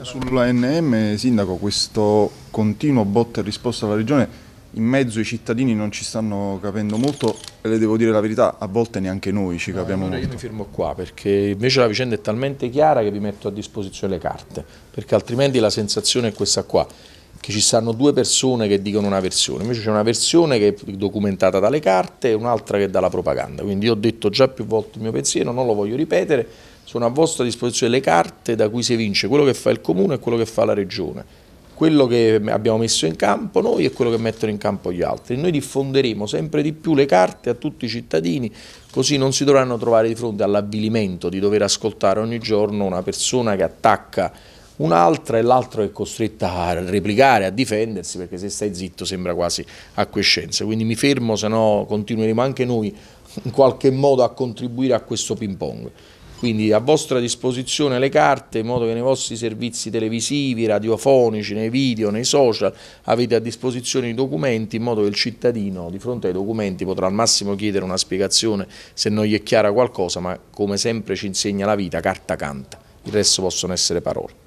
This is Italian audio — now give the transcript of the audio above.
Sull'ANM, Sindaco, questo continuo botta e risposta alla Regione, in mezzo i cittadini non ci stanno capendo molto e le devo dire la verità, a volte neanche noi ci capiamo eh, allora, molto. Io mi fermo qua perché invece la vicenda è talmente chiara che vi metto a disposizione le carte, perché altrimenti la sensazione è questa qua, che ci stanno due persone che dicono una versione, invece c'è una versione che è documentata dalle carte e un'altra che è dalla propaganda, quindi io ho detto già più volte il mio pensiero, non lo voglio ripetere, sono a vostra disposizione le carte da cui si evince quello che fa il Comune e quello che fa la Regione quello che abbiamo messo in campo noi e quello che mettono in campo gli altri. Noi diffonderemo sempre di più le carte a tutti i cittadini, così non si dovranno trovare di fronte all'avvilimento di dover ascoltare ogni giorno una persona che attacca un'altra e l'altro è costretta a replicare, a difendersi, perché se stai zitto sembra quasi acquiescenza. Quindi mi fermo, se no continueremo anche noi in qualche modo a contribuire a questo ping pong quindi a vostra disposizione le carte in modo che nei vostri servizi televisivi, radiofonici, nei video, nei social avete a disposizione i documenti in modo che il cittadino di fronte ai documenti potrà al massimo chiedere una spiegazione se non gli è chiara qualcosa ma come sempre ci insegna la vita, carta canta, il resto possono essere parole.